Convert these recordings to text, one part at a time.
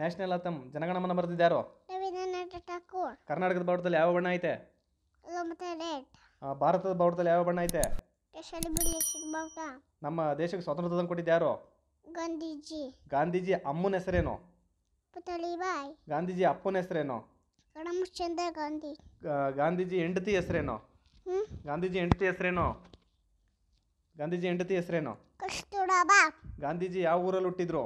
national ಆತಮ್ Jana Gana Mana ಬರೆದಿದ್ದಾರೋ ಕರ್ನಾಟಕದ ಬಾವುಟದಲ್ಲಿ ಯಾವ ಬಣ್ಣ ಐತೆ ಭಾರತದ ಬಾವುಟದಲ್ಲಿ ಯಾವ ಬಣ್ಣ ಐತೆ ನಮ್ಮ ದೇಶಕ್ಕೆ ಸ್ವಾತಂತ್ರ್ಯ ತಂದು ಕೊಟ್ಟಿದ್ದಾರು ಗಾಂಧೀಜಿ ಗಾಂಧೀಜಿ ಅಮ್ಮನ ಹೆಸರೇನು ಗಾಂಧೀಜಿ ಅಪ್ಪನ ಹೆಸರೇನು ಗಾಂಧಿ ಗಾಂಧೀಜಿ ಹೆಂಡತಿ ಹೆಸರೇನು ಗಾಂಧೀಜಿ ಹೆಂಡತಿ ಹೆಸರೇನು ಗಾಂಧೀಜಿ ಹೆಂಡತಿ ಹೆಸರೇನು ಗಾಂಧೀಜಿ ಯಾವ ಊರಲ್ಲಿ ಹುಟ್ಟಿದ್ರು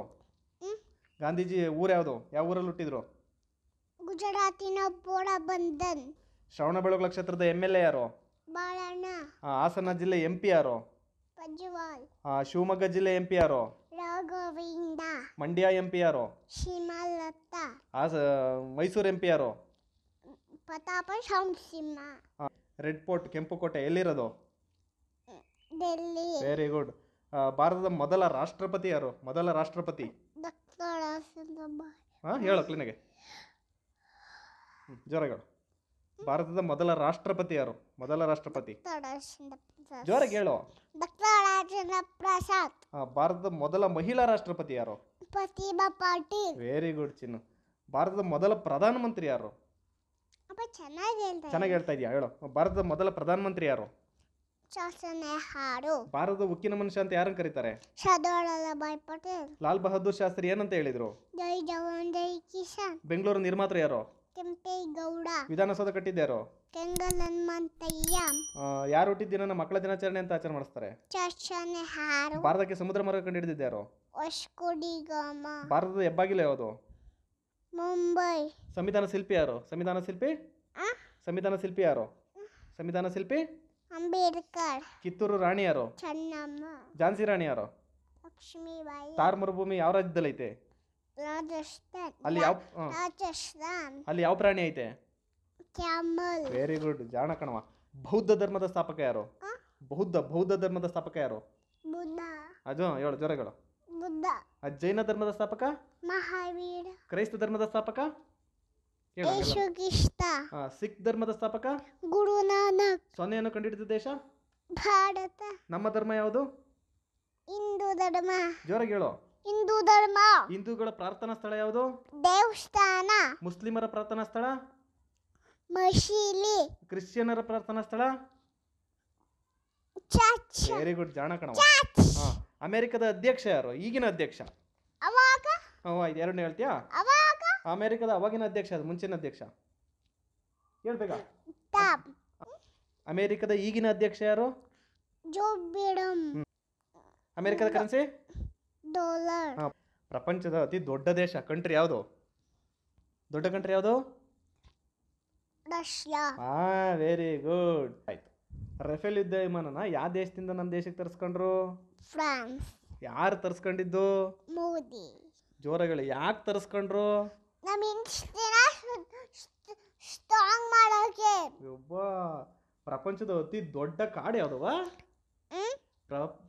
ಗಾಂಧೀಜಿ ಊರು ಯಾವುದು ಯಾವ ಊರಲ್ಲಿ ಹುಟ್ಟಿದ್ರು ಗುಜರಾತಿನ ಪೋಡ ಶ್ರವಣ ಶ್ರವಣಬೆಳಗೊಳ ಕ್ಷೇತ್ರದ ಎಮ್ ಎಲ್ ಎ ಯಾರು ಬಾಳಣ್ಣ ಹಾಸನ ಜಿಲ್ಲೆ ಎಂ ಪಿ ಯಾರು ಪಜ್ವಾಲ್ ಆ, ಶಿವಮೊಗ್ಗ ಜಿಲ್ಲೆ ಎಂ ಪಿ ಯಾರು ರಾಘವೇಂದ್ರ ಮಂಡ್ಯ ಎಂ ಪಿ ಯಾರು ಶಿಮಲತ್ತ ಹಾಸ ಮೈಸೂರು ಎಂ ಪಿ ಯಾರು ಪ್ರತಾಪ ಶಾಂಸಿಂಹ ಆ, ರೆಡ್ ಫೋರ್ಟ್ ಕೋಟೆ ಎಲ್ಲಿರೋದು ಡೆಲ್ಲಿ ವೆರಿ ಗುಡ್ ಭಾರತದ ಮೊದಲ ರಾಷ್ಟ್ರಪತಿ ಯಾರು ಮೊದಲ ರಾಷ್ಟ್ರಪತಿ ಹಾ ಹೇಳು ಕ್ಲೀನಾಗೆ ಜೋರಾಗಿ ಹೇಳು ಭಾರತದ ಮೊದಲ ರಾಷ್ಟ್ರಪತಿ ಯಾರು ಮೊದಲ ರಾಷ್ಟ್ರಪತಿ ಜೋರಾಗಿ ಹೇಳು ಪ್ರಸಾದ್ ಭಾರತದ ಮೊದಲ ಮಹಿಳಾ ರಾಷ್ಟ್ರಪತಿ ಯಾರು ಪ್ರತಿಭಾ ಪಾಟೀಲ್ ವೆರಿ ಗುಡ್ ಚಿನ್ನು ಭಾರತದ ಮೊದಲ ಪ್ರಧಾನಮಂತ್ರಿ ಯಾರು ಚೆನ್ನಾಗಿ ಚೆನ್ನಾಗಿ ಹೇಳ್ತಾ ಇದೆಯಾ ಹೇಳು ಭಾರತದ ಮೊದಲ ಪ್ರಧಾನಮಂತ್ರಿ ಯಾರು ಶಾಸನೆ ಹಾಡು ಭಾರತದ ಉಕ್ಕಿನ ಮನುಷ್ಯ ಅಂತ ಯಾರನ್ನು ಕರೀತಾರೆ ಪಟೇಲ್ ಲಾಲ್ ಬಹದ್ದೂರ್ ಶಾಸ್ತ್ರಿ ಏನಂತ ಹೇಳಿದ್ರು ಜೈ ಜವಾನ್ ಜೈ ಕಿಸಾನ್ ಬೆಂಗಳೂರು ನಿರ್ಮಾತ್ರ ಯಾರು ಕೆಂಪೇಗೌಡ ವಿಧಾನಸೌಧ ಕಟ್ಟಿದ್ಯಾರು ಕೆಂಗಲ್ ಹನುಮಂತಯ್ಯ ಯಾರು ಹುಟ್ಟಿದ್ದೀನ ನಮ್ಮ ಮಕ್ಕಳ ದಿನಾಚರಣೆ ಅಂತ ಆಚರಣೆ ಮಾಡಿಸ್ತಾರೆ ಹಾಡು ಭಾರತಕ್ಕೆ ಸಮುದ್ರ ಮಾರ್ಗ ಕಂಡುಹಿಡಿದಿದ್ಯಾರು ಹೊಸಕೋಡಿಗಾಮ ಭಾರತದ ಹೆಬ್ಬಾಗಿಲು ಯಾವುದು ಮುಂಬೈ ಸಂವಿಧಾನ ಶಿಲ್ಪಿ ಯಾರು ಸಂವಿಧಾನ ಶಿಲ್ಪಿ ಸಂವಿಧಾನ ಶಿಲ್ಪಿ ಯಾರು ಸಂವಿಧಾನ ಶಿಲ್ಪಿ ಅಂಬೇಡ್ಕರ್ ಕಿತ್ತೂರು ರಾಣಿ ಯಾರು ಚೆನ್ನಮ್ಮ ಝಾನ್ಸಿ ರಾಣಿ ಯಾರು ಲಕ್ಷ್ಮೀಬಾಯಿ ತಾರ್ ಮರುಭೂಮಿ ಯಾವ ರಾಜ್ಯದಲ್ಲಿ ಐತೆ ರಾಜಸ್ಥಾನ್ ಅಲ್ಲಿ ಯಾವ ರಾಜಸ್ಥಾನ್ ಅಲ್ಲಿ ಯಾವ ಪ್ರಾಣಿ ಐತೆ ಕ್ಯಾಮಲ್ ವೆರಿ ಗುಡ್ ಜಾಣ ಕಣವ ಬೌದ್ಧ ಧರ್ಮದ ಸ್ಥಾಪಕ ಯಾರು ಬೌದ್ಧ ಬೌದ್ಧ ಧರ್ಮದ ಸ್ಥಾಪಕ ಯಾರು ಬುದ್ಧ ಜ್ವರಗಳು ಬುದ್ಧ ಜೈನ ಧರ್ಮದ ಸ್ಥಾಪಕ ಮಹಾವೀರ ಕ್ರೈಸ್ತ ಧರ್ಮದ ಸ್ಥಾಪಕ ಸಿಖ್ ಧರ್ಮದ ಸ್ಥಾಪಕ ಗುರು ನಾನಕ್ ಸೊನ್ನೆಯನ್ನು ಕಂಡುಹಿಡಿದ ದೇಶ ಭಾರತ ನಮ್ಮ ಧರ್ಮ ಯಾವುದು ಹಿಂದೂ ಧರ್ಮ ಜೋರಾಗಿ ಹೇಳು ಹಿಂದೂ ಧರ್ಮ ಹಿಂದೂಗಳ ಪ್ರಾರ್ಥನಾ ಸ್ಥಳ ಯಾವುದು ದೇವಸ್ಥಾನ ಮುಸ್ಲಿಮರ ಪ್ರಾರ್ಥನಾ ಸ್ಥಳ ಮಸೀದಿ ಕ್ರಿಶ್ಚಿಯನರ ಪ್ರಾರ್ಥನಾ ಸ್ಥಳ ಚರ್ಚ್ ವೆರಿ ಗುಡ್ ಜಾಣ ಕಣ ಅಮೆರಿಕದ ಅಧ್ಯಕ್ಷ ಯಾರು ಈಗಿನ ಅಧ್ಯಕ್ಷ ಅವಾಗ ಹ್ಞೂ ಎರಡನೇ ಹೇಳ್ತೀಯಾ ಅಮೆರಿಕದ ಅವಾಗಿನ ಅಧ್ಯಕ್ಷ ಅದು ಮುಂಚಿನ ಅಧ್ಯಕ್ಷ ಹೇಳ್ಬೇಕಾ ಅಮೆರಿಕದ ಈಗಿನ ಅಧ್ಯಕ್ಷ ಯಾರು ಜೋ ಅಮೆರಿಕದ ಕರೆನ್ಸಿ ಡಾಲರ್ ಪ್ರಪಂಚದ ಅತಿ ದೊಡ್ಡ ದೇಶ ಕಂಟ್ರಿ ಯಾವುದು ದೊಡ್ಡ ಕಂಟ್ರಿ ಯಾವುದು ರಷ್ಯಾ ವೆರಿ ಗುಡ್ ಆಯ್ತು ರಫೇಲ್ ಯುದ್ಧ ವಿಮಾನನ ಯಾವ ದೇಶದಿಂದ ನಮ್ಮ ದೇಶಕ್ಕೆ ತರಿಸ್ಕೊಂಡ್ರು ಫ್ರಾನ್ಸ್ ಯಾರು ತರಿಸ್ಕೊಂಡಿದ್ದು ಮೋದಿ ಜೋರಗಳು ಯಾಕೆ ತರಿಸ್ಕೊಂಡ್ರು ನಮಗೆ ಸ್ಟ್ರಾಂಗ್ ಮಾಡೋಕೆ ಒಬ್ಬ ಪ್ರಪಂಚದ ಅತಿ ದೊಡ್ಡ ಕಾಡು ಯಾವ್ದವ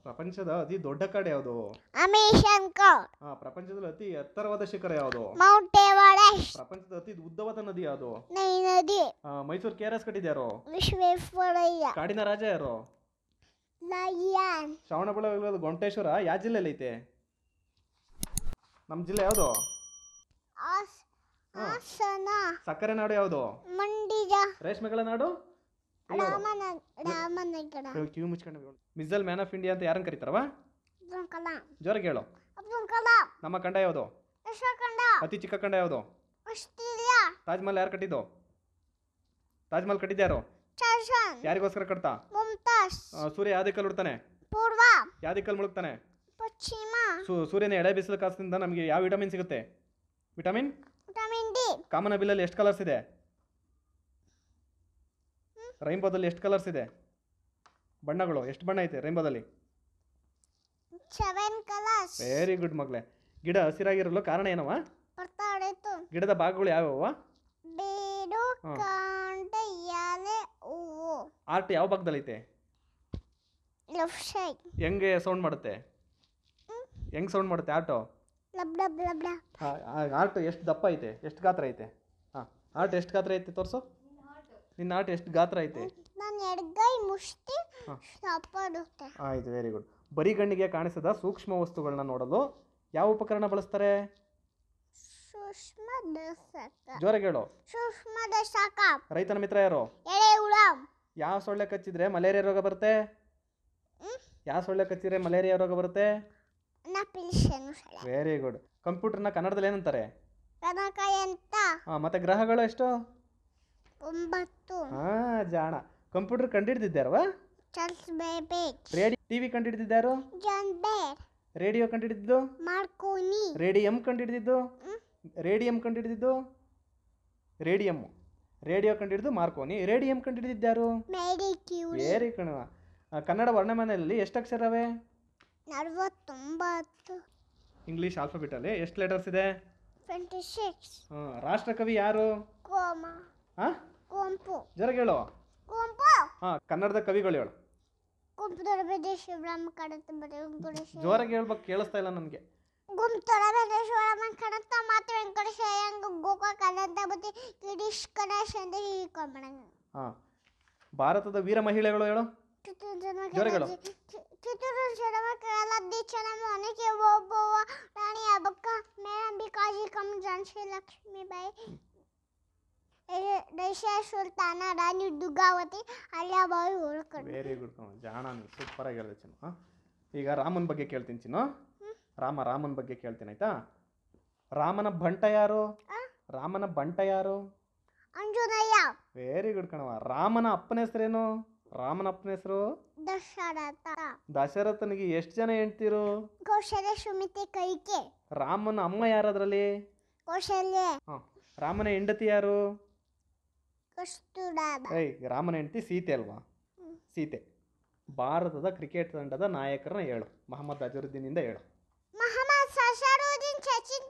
ಪ್ರಪಂಚದ ಅತಿ ದೊಡ್ಡ ಕಾಡು ಯಾವುದು ಅಮೇಶನ್ ಕಾಡ್ ಪ್ರಪಂಚದಲ್ಲಿ ಅತಿ ಎತ್ತರವಾದ ಶಿಖರ ಯಾವುದು ಮೌಂಟ್ ಎವರೆಸ್ಟ್ ಪ್ರಪಂಚದ ಅತಿ ಉದ್ದವಾದ ನದಿ ಯಾವುದು ನದಿ ಹಾ ಮೈಸೂರು ಕೆ ಆರ್ ಎಸ್ ಕಟ್ಟಿದ್ಯಾರು ವಿಶ್ವೇಶ್ವರಯ್ಯ ಕಾಡಿನ ರಾಜ ಯಾರು ಲಯನ್ ಗೊಂಟೇಶ್ವರ ಯಾವ ಜಿಲ್ಲೆಯಲ್ಲಿ ಐತೆ ನಮ್ಮ ಜಿಲ್ಲೆ ಯಾವುದು ಹಾಸನ ಸಕ್ಕರೆ ನಾಡು ಯಾವುದು ಮಂಡ್ಯ ರೇಷ್ಮೆಗಳ ನಾಡು ಕಿವಿ ಮುಚ್ಕೊಂಡು ಮಿಸಲ್ ಮ್ಯಾನ್ ಆಫ್ ಇಂಡಿಯಾ ಅಂತ ಯಾರನ್ನ ಕರೀತಾರವಾ ಅಬ್ದುಲ್ ಕಲಾಂ ಹೇಳು ನಮ್ಮ ಕಂಡ ಯಾವುದು ವಿಶ್ವಖಂಡ ಅತಿ ಚಿಕ್ಕ ಕಂಡ ಯಾವುದು ಆಸ್ಟ್ರೇಲಿಯಾ ತಾಜ್ ಯಾರು ಕಟ್ಟಿದ್ದು ತಾಜ್ಮಹಲ್ ಮಹಲ್ ಯಾರು ಯಾರಿಗೋಸ್ಕರ ಕಟ್ತಾ ಮುಮ್ತಾಜ್ ಸೂರ್ಯ ಯಾವ ಕಲ್ಲು ಉಡ್ತಾನೆ ಪೂರ್ವ ಯಾವ್ದೇ ಕಲ್ಲು ಮುಳುಗ್ತಾನೆ ಪಶ್ಚಿಮ ಸೂರ್ಯನ ಎಡೆ ಬಿಸಿಲು ಕಾಸಿನಿಂದ ನಮಗೆ ಯಾವ ವಿಟಮಿನ್ ಸಿಗುತ್ತೆ ವಿಟಮಿನ್ ವಿಟಮಿನ್ ಡಿ ಕಾಮನ್ ಅಬಿಲಲ್ಲಿ ಎಷ್ಟು ಕಲರ್ಸ್ ಇದೆ ರೈನ್ಬೋದಲ್ಲಿ ಎಷ್ಟು ಕಲರ್ಸ್ ಇದೆ ಬಣ್ಣಗಳು ಎಷ್ಟು ಬಣ್ಣ ಐತೆ ರೈನ್ಬೋದಲ್ಲಿ ಸೆವೆನ್ ಕಲರ್ಸ್ ವೆರಿ ಗುಡ್ ಮಗಳೇ ಗಿಡ ಹಸಿರಾಗಿರಲು ಕಾರಣ ಏನವ ಗಿಡದ ಭಾಗಗಳು ಯಾವ್ಯಾವ ಬೇರು ಕಾಂಡ ಎಲೆ ಉವು ಆರ್ಟ್ ಯಾವ ಭಾಗದಲ್ಲಿ ಐತೆ ಲೆಫ್ಟ್ ಸೈಡ್ ಹೆಂಗೆ ಸೌಂಡ್ ಮಾಡುತ್ತೆ ಹೆಂಗ್ ಸೌಂಡ್ ಮಾಡುತ್ತೆ ಆಟೋ ಆರ್ಟ್ ಎಷ್ಟು ದಪ್ಪ ಐತೆ ಎಷ್ಟು ಗಾತ್ರ ಐತೆ ಹಾಂ ಆರ್ಟ್ ಎಷ್ಟು ಗಾತ್ರ ಐತೆ ತೋರಿಸು ನಿನ್ನ ಆರ್ಟ್ ಎಷ್ಟು ಗಾತ್ರ ಐತೆ ಮುಷ್ಟಿ ಆಯ್ತು ವೆರಿ ಗುಡ್ ಬರಿ ಗಣ್ಣಿಗೆ ಕಾಣಿಸದ ಸೂಕ್ಷ್ಮ ವಸ್ತುಗಳನ್ನ ನೋಡಲು ಯಾವ ಉಪಕರಣ ಬಳಸ್ತಾರೆ ಜೋರಾಗಿ ಹೇಳು ರೈತನ ಮಿತ್ರ ಯಾರು ಯಾವ ಸೊಳ್ಳೆ ಕಚ್ಚಿದ್ರೆ ಮಲೇರಿಯಾ ರೋಗ ಬರುತ್ತೆ ಯಾವ ಸೊಳ್ಳೆ ಕಚ್ಚಿದ್ರೆ ಮಲೇರಿಯಾ ರೋಗ ಬರುತ್ತೆ ವೆರಿ ಗುಡ್ ಕಂಪ್ಯೂಟರ್ನ ಕನ್ನಡದಲ್ಲಿ ಏನಂತಾರೆ ಅಂತ ಹಾ ಮತ್ತೆ ಗ್ರಹಗಳು ಎಷ್ಟು ಒಂಬತ್ತು ಹಾ ಜಾಣ ಕಂಪ್ಯೂಟರ್ ಕಂಡಿಡ್ದಿದ್ದಾರವಾ ಚಾರ್ಲ್ಸ್ ರೇಡಿಯೋ ಟಿವಿ ಕಂಡು ಕಂಡಿಡ್ದಿದ್ದಾರು ಜಾನ್ ಬೇರ್ ರೇಡಿಯೋ ಹಿಡಿದಿದ್ದು ಮಾರ್ಕೋನಿ ರೇಡಿಯಂ ಕಂಡಿಡ್ದಿದ್ದು ರೇಡಿಯಂ ಹಿಡಿದಿದ್ದು ರೇಡಿಯಂ ರೇಡಿಯೋ ಹಿಡಿದಿದ್ದು ಮಾರ್ಕೋನಿ ರೇಡಿಯಂ ಕಂಡಿಡ್ದಿದ್ದಾರು ಮೇರಿ ಕ್ಯೂರಿ ಏರಿ ಕಣವ ಕನ್ನಡ ವರ್ಣಮಾಲೆಯಲ್ಲಿ ಎಷ್ಟು ಅಕ್ಷರವೇ ನಲವತ್ತೊಂಬತ್ತು ಇಂಗ್ಲಿಷ್ ಆಲ್ಫಾಬೆಟಲ್ಲಿ ಎಷ್ಟು ಲೆಟರ್ಸ್ ಇದೆ ಟ್ವೆಂಟಿ ಸಿಕ್ಸ್ ಹಾಂ ರಾಷ್ಟ್ರಕವಿ ಯಾರು ಕೋಮ ಹಾಂ ಕುಂಪು ಜರ ಹೇಳು ಕುಂಪು ಹಾಂ ಕನ್ನಡದ ಕವಿಗಳು ಹೇಳು ಕುಂಪು ದೊರಬೇಡಿ ಶಿವರಾಮ ಕಡತ ವೆಂಕಟೇಶ ಜೋರಾಗಿ ಹೇಳ್ಬೇಕು ಕೇಳಿಸ್ತಾ ಇಲ್ಲ ನನಗೆ ಗುಂಪು ದೊರಬೇಡಿ ಶಿವರಾಮ ಕಡತ ಮಾತು ವೆಂಕಟೇಶ ಹೆಂಗ ಗೋಕಾ ಕನ್ನಡ ಬುದ್ಧಿ ಗಿರೀಶ್ ಗಣೇಶ್ ಅಂತ ಹೀಕೊಂಬಿಡಂಗ ಹಾಂ ಭಾರತದ ವೀರ ಮಹಿಳೆಗಳು ಹೇಳು ಜೋರಾಗಿ ಹೇಳು tuturun şarama kralat diye çanamı onu ki bu bu yani ya bakka meram bir kaji kam canşı lakşmi bay Razia Sultana Rani Durgavati Ahilyabai ಹೋಳ್ಕಂಡು ವೆರಿ ಗುಡ್ ಕಣ ಜಾಣ ನೀನು ಸೂಪರ್ ಆಗಿ ಹೇಳ್ದೆ ಚಿನ್ನು ಈಗ ರಾಮನ ಬಗ್ಗೆ ಕೇಳ್ತೀನಿ ಚಿನ್ನು ರಾಮ ರಾಮನ ಬಗ್ಗೆ ಕೇಳ್ತೀನಿ ಆಯ್ತಾ ರಾಮನ ಬಂಟ ಯಾರು ರಾಮನ ಬಂಟ ಯಾರು ಅಂಜುನಯ್ಯ ವೆರಿ ಗುಡ್ ಕಣವ ರಾಮನ ಅಪ್ಪನ ಹೆಸರೇನು ರಾಮನ ಅಪ್ಪನ ಹೆಸರು ದಶರಥ ದಶರಥನಿಗೆ ಎಷ್ಟು ಜನ ಹೆಂಡ್ತಿರು ಕೌಶಲ್ಯ ಸುಮಿತೆ ಕೈಕೆ ರಾಮನ ಅಮ್ಮ ಯಾರದ್ರಲ್ಲಿ ಕೌಶಲ್ಯ ಹ ರಾಮನ ಹೆಂಡತಿ ಯಾರು ಕಸ್ತೂರಾ ರಾಮನ ಹೆಂಡತಿ ಸೀತೆ ಅಲ್ವಾ ಸೀತೆ ಭಾರತದ ಕ್ರಿಕೆಟ್ ತಂಡದ ನಾಯಕರನ್ನ ಹೇಳು ಮಹಮ್ಮದ್ ಇಂದ ಹೇಳು ಮಹಮ್ಮದ್ ಸಶರುದ್ದೀನ್ ಸಚಿನ್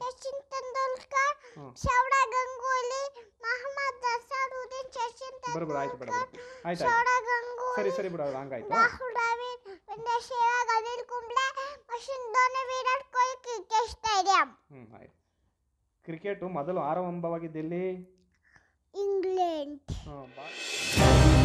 ಸಚಿನ್ ತೆಂಡೂಲ್ಕರ್ ಗಂಗೋಲಿ ಮೊಹಮ್ಮದ್ ಸಚಿನ್ ಆಯ್ತು ಸರಿ ಸರಿ Rahul Dravid Virat Kohli cricket stadium cricket ಮೊದಲು ಆರಂಭವಾಗಿದ್ದಲ್ಲಿ ಇಂಗ್ಲೆಂಡ್